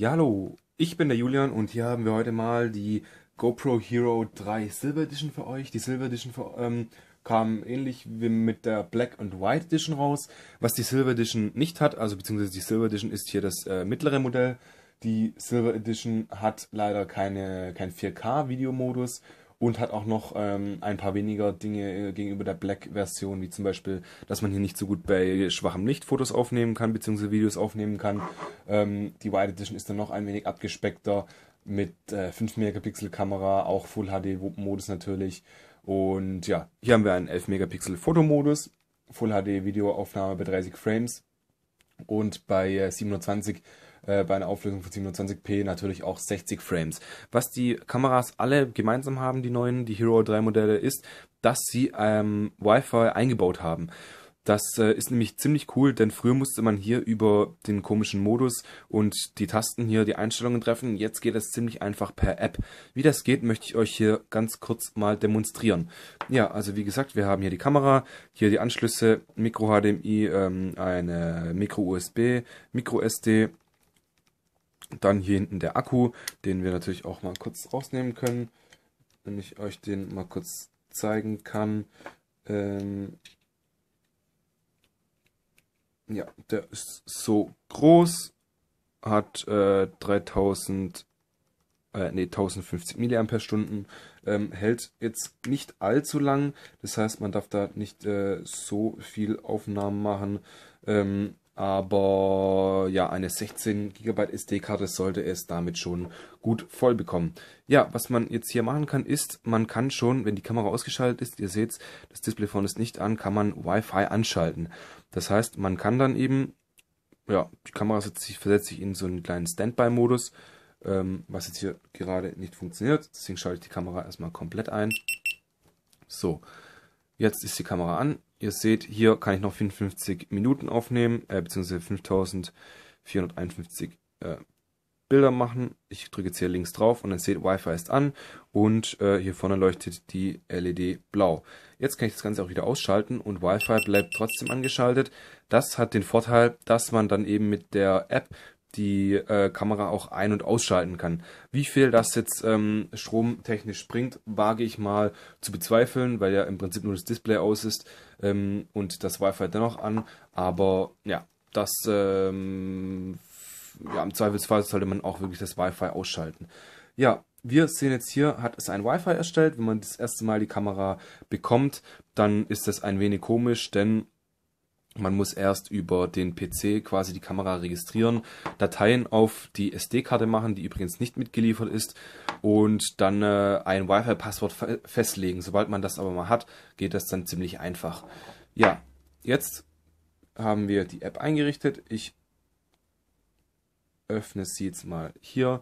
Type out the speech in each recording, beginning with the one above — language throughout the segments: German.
Hallo, ich bin der Julian und hier haben wir heute mal die GoPro Hero 3 Silver Edition für euch. Die Silver Edition ähm, kam ähnlich wie mit der Black and White Edition raus, was die Silver Edition nicht hat, also beziehungsweise die Silver Edition ist hier das äh, mittlere Modell. Die Silver Edition hat leider keine, kein 4K Videomodus und hat auch noch ähm, ein paar weniger Dinge äh, gegenüber der Black-Version, wie zum Beispiel, dass man hier nicht so gut bei schwachem Licht Fotos aufnehmen kann, beziehungsweise Videos aufnehmen kann. Ähm, die Wide Edition ist dann noch ein wenig abgespeckter mit äh, 5 Megapixel Kamera, auch Full HD Modus natürlich. Und ja, hier haben wir einen 11 Megapixel Fotomodus, Full HD Videoaufnahme bei 30 Frames und bei äh, 720 äh, bei einer Auflösung von 720p natürlich auch 60 Frames. Was die Kameras alle gemeinsam haben, die neuen, die Hero 3 Modelle, ist, dass sie ähm, Wi-Fi eingebaut haben. Das äh, ist nämlich ziemlich cool, denn früher musste man hier über den komischen Modus und die Tasten hier die Einstellungen treffen. Jetzt geht das ziemlich einfach per App. Wie das geht, möchte ich euch hier ganz kurz mal demonstrieren. Ja, also wie gesagt, wir haben hier die Kamera, hier die Anschlüsse, Micro HDMI, ähm, eine Micro USB, Micro SD dann hier hinten der Akku, den wir natürlich auch mal kurz rausnehmen können, wenn ich euch den mal kurz zeigen kann. Ähm ja, der ist so groß, hat äh, 3000 äh, nee, 1050 mAh, ähm, hält jetzt nicht allzu lang. Das heißt, man darf da nicht äh, so viel Aufnahmen machen. Ähm, aber ja, eine 16 GB SD-Karte sollte es damit schon gut voll bekommen. Ja, was man jetzt hier machen kann, ist, man kann schon, wenn die Kamera ausgeschaltet ist, ihr seht, das Display vorne ist nicht an, kann man Wi-Fi anschalten. Das heißt, man kann dann eben, ja, die Kamera sich, versetzt sich in so einen kleinen Standby-Modus, ähm, was jetzt hier gerade nicht funktioniert. Deswegen schalte ich die Kamera erstmal komplett ein. So, Jetzt ist die Kamera an. Ihr seht, hier kann ich noch 54 Minuten aufnehmen, äh, beziehungsweise 5451 äh, Bilder machen. Ich drücke jetzt hier links drauf und dann seht, Wi-Fi ist an und äh, hier vorne leuchtet die LED blau. Jetzt kann ich das Ganze auch wieder ausschalten und Wi-Fi bleibt trotzdem angeschaltet. Das hat den Vorteil, dass man dann eben mit der App die äh, Kamera auch ein- und ausschalten kann. Wie viel das jetzt ähm, stromtechnisch bringt, wage ich mal zu bezweifeln, weil ja im Prinzip nur das Display aus ist ähm, und das Wi-Fi dennoch an. Aber ja, das ähm, ja, im Zweifelsfall sollte man auch wirklich das Wi-Fi ausschalten. Ja, wir sehen jetzt hier, hat es ein Wi-Fi erstellt. Wenn man das erste Mal die Kamera bekommt, dann ist das ein wenig komisch, denn man muss erst über den PC quasi die Kamera registrieren, Dateien auf die SD-Karte machen, die übrigens nicht mitgeliefert ist, und dann äh, ein Wi-Fi-Passwort fe festlegen. Sobald man das aber mal hat, geht das dann ziemlich einfach. Ja, jetzt haben wir die App eingerichtet. Ich öffne sie jetzt mal hier.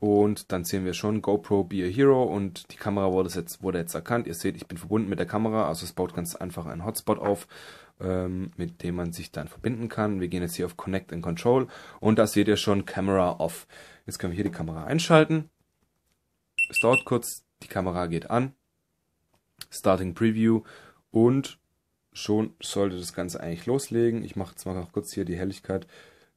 Und dann sehen wir schon GoPro Be a Hero und die Kamera wurde jetzt, wurde jetzt erkannt. Ihr seht, ich bin verbunden mit der Kamera, also es baut ganz einfach einen Hotspot auf ähm, mit dem man sich dann verbinden kann. Wir gehen jetzt hier auf Connect and Control und da seht ihr schon Camera Off. Jetzt können wir hier die Kamera einschalten. Es dauert kurz, die Kamera geht an. Starting Preview und schon sollte das Ganze eigentlich loslegen. Ich mache jetzt mal noch kurz hier die Helligkeit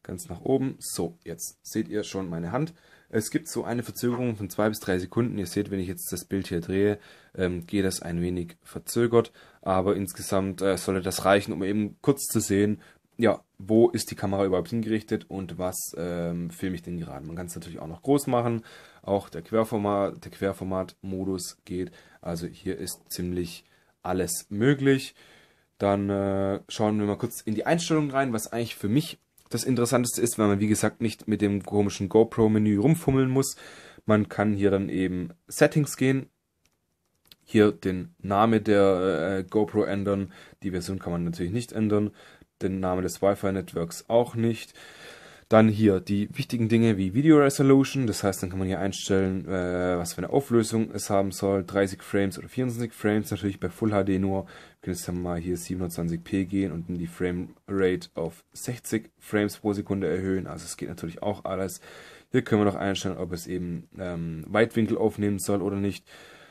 ganz nach oben. So, jetzt seht ihr schon meine Hand. Es gibt so eine Verzögerung von zwei bis drei Sekunden. Ihr seht, wenn ich jetzt das Bild hier drehe, ähm, geht das ein wenig verzögert. Aber insgesamt äh, sollte das reichen, um eben kurz zu sehen, ja, wo ist die Kamera überhaupt hingerichtet und was ähm, filme ich denn gerade. Man kann es natürlich auch noch groß machen. Auch der Querformat, der Querformat-Modus geht. Also hier ist ziemlich alles möglich. Dann äh, schauen wir mal kurz in die Einstellungen rein, was eigentlich für mich das Interessanteste ist, weil man wie gesagt nicht mit dem komischen GoPro-Menü rumfummeln muss. Man kann hier dann eben Settings gehen, hier den Namen der äh, GoPro ändern. Die Version kann man natürlich nicht ändern. Den Namen des Wi-Fi-Networks auch nicht. Dann hier die wichtigen Dinge wie Video Resolution, das heißt, dann kann man hier einstellen, äh, was für eine Auflösung es haben soll, 30 Frames oder 24 Frames, natürlich bei Full HD nur könntest dann mal hier 720p gehen und dann die Frame Rate auf 60 Frames pro Sekunde erhöhen. Also es geht natürlich auch alles. Hier können wir noch einstellen, ob es eben ähm, Weitwinkel aufnehmen soll oder nicht.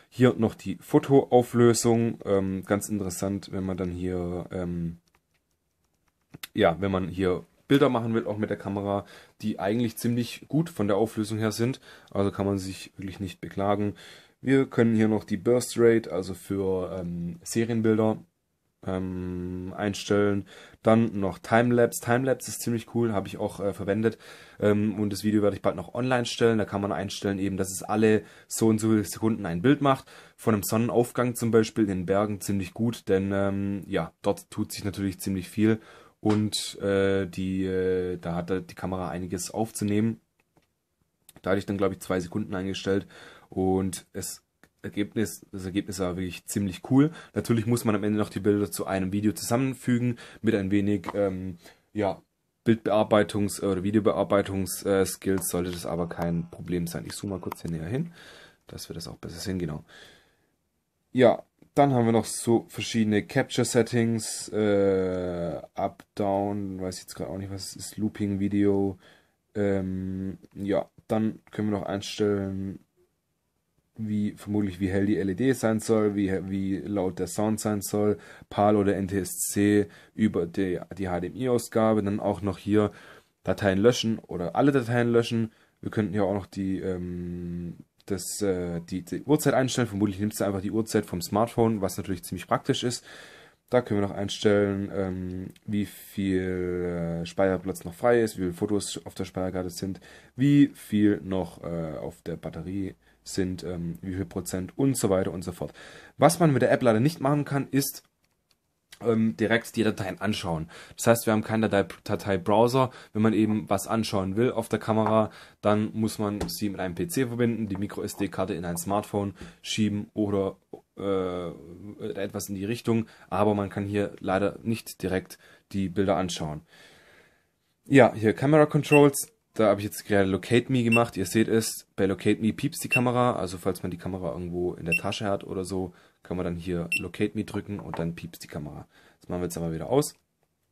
Hier noch die Fotoauflösung. Ähm, ganz interessant, wenn man dann hier, ähm, ja, wenn man hier Bilder machen will, auch mit der Kamera, die eigentlich ziemlich gut von der Auflösung her sind. Also kann man sich wirklich nicht beklagen. Wir können hier noch die Burst Rate, also für ähm, Serienbilder, ähm, einstellen. Dann noch Timelapse. Timelapse ist ziemlich cool, habe ich auch äh, verwendet. Ähm, und das Video werde ich bald noch online stellen. Da kann man einstellen, eben, dass es alle so und so viele Sekunden ein Bild macht. Von einem Sonnenaufgang zum Beispiel in den Bergen ziemlich gut, denn ähm, ja, dort tut sich natürlich ziemlich viel. Und äh, die, äh, da hat die Kamera einiges aufzunehmen. Da hatte ich dann, glaube ich, zwei Sekunden eingestellt und es Ergebnis, das Ergebnis war wirklich ziemlich cool. Natürlich muss man am Ende noch die Bilder zu einem Video zusammenfügen mit ein wenig ähm, ja, Bildbearbeitungs- äh, oder Videobearbeitungs-Skills äh, sollte das aber kein Problem sein. Ich zoome mal kurz hier näher hin, dass wir das auch besser sehen, genau. Ja, dann haben wir noch so verschiedene Capture-Settings, äh, Up, Down, weiß ich jetzt gerade auch nicht, was es ist, Looping-Video. Ähm, ja, dann können wir noch einstellen, wie vermutlich wie hell die LED sein soll, wie, wie laut der Sound sein soll, PAL oder NTSC über die, die HDMI-Ausgabe, dann auch noch hier Dateien löschen oder alle Dateien löschen. Wir könnten ja auch noch die, ähm, das, äh, die, die, Uhrzeit einstellen. Vermutlich nimmst du einfach die Uhrzeit vom Smartphone, was natürlich ziemlich praktisch ist. Da können wir noch einstellen, ähm, wie viel äh, Speicherplatz noch frei ist, wie viele Fotos auf der Speicherkarte sind, wie viel noch äh, auf der Batterie ist sind, ähm, wie viel Prozent und so weiter und so fort. Was man mit der App leider nicht machen kann, ist ähm, direkt die Dateien anschauen. Das heißt, wir haben keinen Datei-Browser. Datei Wenn man eben was anschauen will auf der Kamera, dann muss man sie mit einem PC verbinden, die MicroSD-Karte in ein Smartphone schieben oder äh, etwas in die Richtung. Aber man kann hier leider nicht direkt die Bilder anschauen. Ja, hier Camera Controls da habe ich jetzt gerade Locate Me gemacht. Ihr seht es, bei Locate Me piepst die Kamera. Also falls man die Kamera irgendwo in der Tasche hat oder so, kann man dann hier Locate Me drücken und dann piepst die Kamera. Das machen wir jetzt aber wieder aus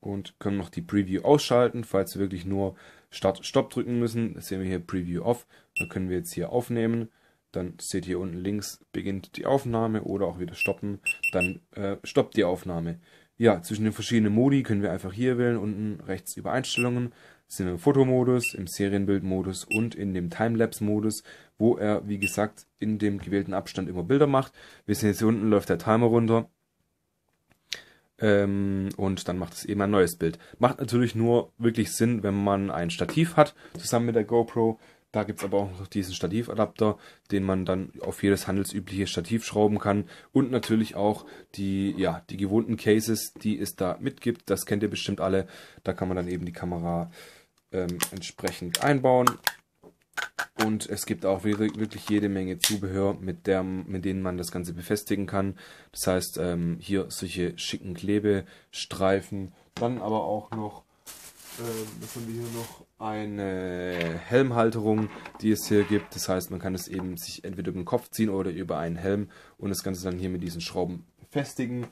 und können noch die Preview ausschalten, falls wir wirklich nur Start-Stop drücken müssen. Das sehen wir hier Preview Off. Dann können wir jetzt hier aufnehmen. Dann seht ihr unten links, beginnt die Aufnahme oder auch wieder stoppen. Dann äh, stoppt die Aufnahme. Ja, zwischen den verschiedenen Modi können wir einfach hier wählen. Unten rechts über Einstellungen sind im Fotomodus, im Serienbildmodus und in dem Timelapse-Modus, wo er, wie gesagt, in dem gewählten Abstand immer Bilder macht. Wir sehen jetzt hier unten läuft der Timer runter. Ähm, und dann macht es eben ein neues Bild. Macht natürlich nur wirklich Sinn, wenn man ein Stativ hat, zusammen mit der GoPro. Da gibt es aber auch noch diesen Stativadapter, den man dann auf jedes handelsübliche Stativ schrauben kann. Und natürlich auch die, ja, die gewohnten Cases, die es da mitgibt. Das kennt ihr bestimmt alle. Da kann man dann eben die Kamera ähm, entsprechend einbauen. Und es gibt auch wirklich jede Menge Zubehör, mit, der, mit denen man das Ganze befestigen kann. Das heißt, ähm, hier solche schicken Klebestreifen. Dann aber auch noch, äh, was haben wir hier noch? Eine Helmhalterung, die es hier gibt. Das heißt, man kann es eben sich entweder über den Kopf ziehen oder über einen Helm und das Ganze dann hier mit diesen Schrauben befestigen.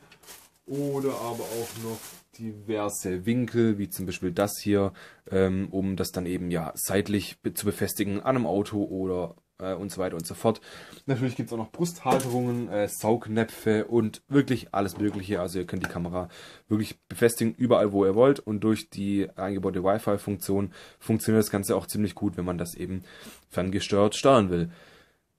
Oder aber auch noch diverse Winkel, wie zum Beispiel das hier, ähm, um das dann eben ja seitlich zu befestigen an einem Auto oder äh, und so weiter und so fort. Natürlich gibt es auch noch Brusthalterungen, äh, Saugnäpfe und wirklich alles mögliche. Also ihr könnt die Kamera wirklich befestigen, überall wo ihr wollt und durch die eingebaute Wi-Fi-Funktion funktioniert das Ganze auch ziemlich gut, wenn man das eben ferngesteuert steuern will.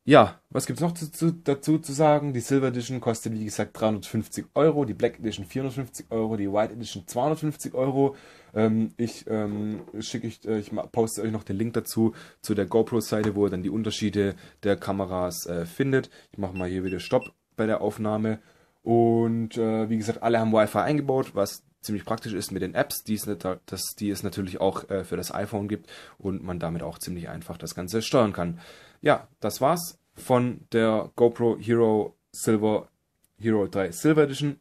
Ja, was gibt es noch zu, zu, dazu zu sagen? Die Silver Edition kostet wie gesagt 350 Euro, die Black Edition 450 Euro, die White Edition 250 Euro. Ähm, ich ähm, schicke ich, äh, ich poste euch noch den Link dazu zu der GoPro-Seite, wo ihr dann die Unterschiede der Kameras äh, findet. Ich mache mal hier wieder Stopp bei der Aufnahme. Und äh, wie gesagt, alle haben Wi-Fi eingebaut, was ziemlich praktisch ist mit den Apps, die es, das, die es natürlich auch äh, für das iPhone gibt und man damit auch ziemlich einfach das Ganze steuern kann. Ja, das war's von der GoPro Hero Silver Hero 3 Silver Edition.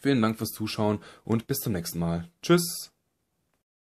Vielen Dank fürs Zuschauen und bis zum nächsten Mal. Tschüss!